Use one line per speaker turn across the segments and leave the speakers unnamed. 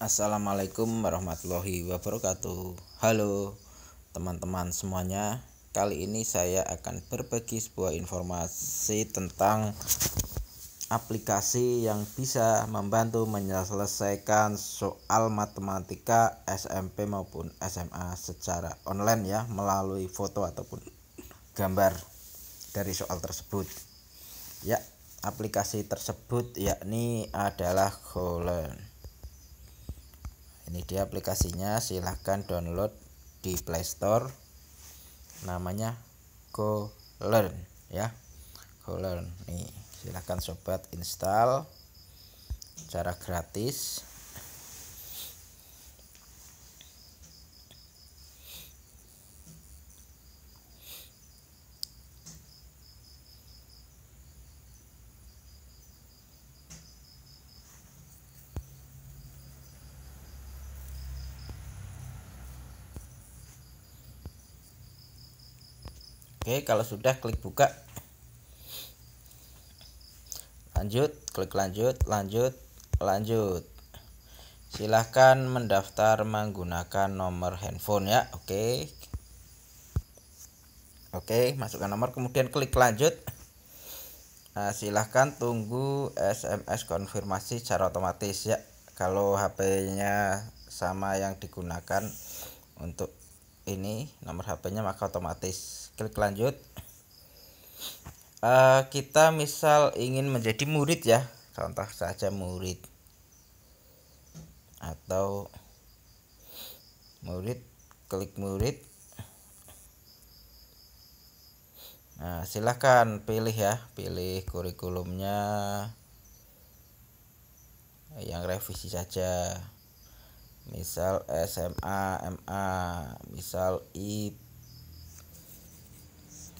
Assalamualaikum warahmatullahi wabarakatuh Halo teman-teman semuanya Kali ini saya akan berbagi sebuah informasi tentang aplikasi yang bisa membantu menyelesaikan soal matematika SMP maupun SMA secara online ya melalui foto ataupun gambar dari soal tersebut ya aplikasi tersebut yakni adalah Golan ini dia aplikasinya silahkan download di Play Store namanya Go Learn ya Go Learn nih silahkan sobat install cara gratis Oke, kalau sudah klik buka. Lanjut, klik lanjut, lanjut, lanjut. Silahkan mendaftar menggunakan nomor handphone ya. Oke. Oke, masukkan nomor kemudian klik lanjut. Nah, silahkan tunggu SMS konfirmasi secara otomatis ya. Kalau HP-nya sama yang digunakan untuk ini nomor HP-nya maka otomatis klik lanjut uh, kita misal ingin menjadi murid ya contoh saja murid atau murid klik murid nah silahkan pilih ya pilih kurikulumnya yang revisi saja misal SMA MA misal I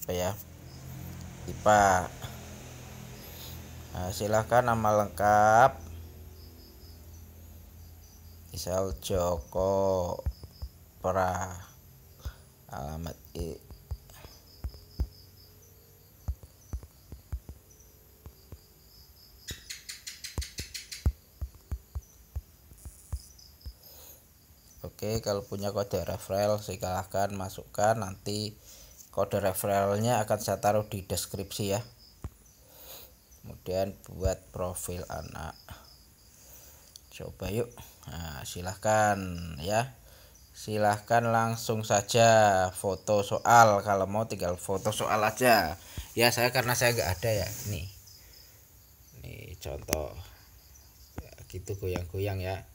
apa ya IPA nah, silahkan nama lengkap misal Joko Pra alamat Oke, kalau punya kode referral silahkan masukkan nanti kode referralnya akan saya taruh di deskripsi ya. Kemudian buat profil anak. Coba yuk. Nah, silahkan ya. Silahkan langsung saja foto soal kalau mau tinggal foto soal aja. Ya saya karena saya nggak ada ya. Nih. Nih contoh. Ya, gitu goyang-goyang ya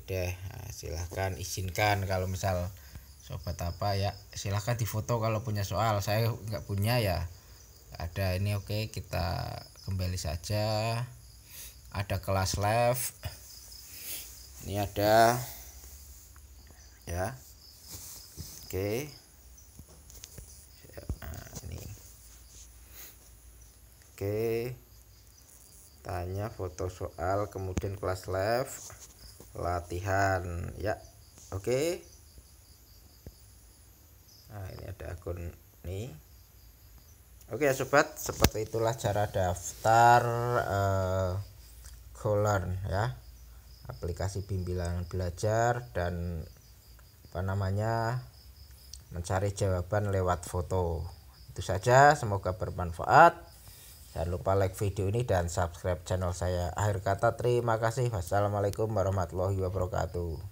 deh nah, silahkan izinkan kalau misal sobat apa ya silahkan difoto kalau punya soal saya nggak punya ya ada ini oke kita kembali saja ada kelas live ini ada ya oke nah, ini oke tanya foto soal kemudian kelas live latihan ya oke okay. nah ini ada akun nih oke okay, sobat seperti itulah cara daftar uh, Golearn ya aplikasi bimbingan belajar dan apa namanya mencari jawaban lewat foto itu saja semoga bermanfaat Jangan lupa like video ini dan subscribe channel saya. Akhir kata terima kasih. Wassalamualaikum warahmatullahi wabarakatuh.